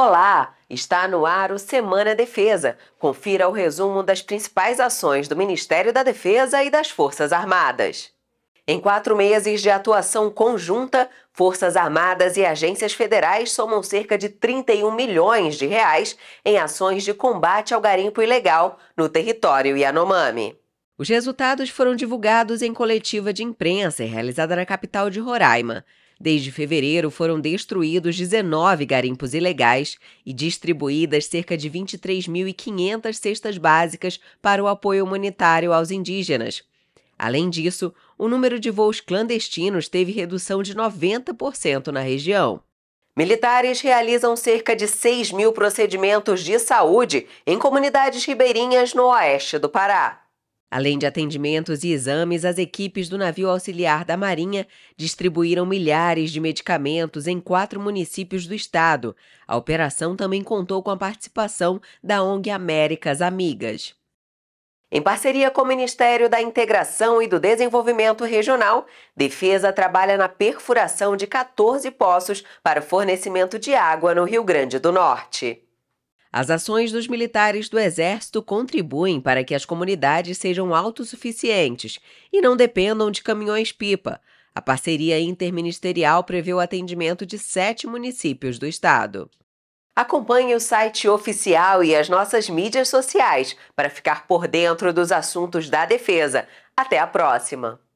Olá! Está no ar o Semana Defesa. Confira o resumo das principais ações do Ministério da Defesa e das Forças Armadas. Em quatro meses de atuação conjunta, Forças Armadas e agências federais somam cerca de 31 milhões de reais em ações de combate ao garimpo ilegal no território Yanomami. Os resultados foram divulgados em coletiva de imprensa realizada na capital de Roraima. Desde fevereiro foram destruídos 19 garimpos ilegais e distribuídas cerca de 23.500 cestas básicas para o apoio humanitário aos indígenas. Além disso, o número de voos clandestinos teve redução de 90% na região. Militares realizam cerca de 6 mil procedimentos de saúde em comunidades ribeirinhas no oeste do Pará. Além de atendimentos e exames, as equipes do navio auxiliar da Marinha distribuíram milhares de medicamentos em quatro municípios do estado. A operação também contou com a participação da ONG Américas Amigas. Em parceria com o Ministério da Integração e do Desenvolvimento Regional, Defesa trabalha na perfuração de 14 poços para o fornecimento de água no Rio Grande do Norte. As ações dos militares do Exército contribuem para que as comunidades sejam autossuficientes e não dependam de caminhões-pipa. A parceria interministerial prevê o atendimento de sete municípios do estado. Acompanhe o site oficial e as nossas mídias sociais para ficar por dentro dos assuntos da defesa. Até a próxima!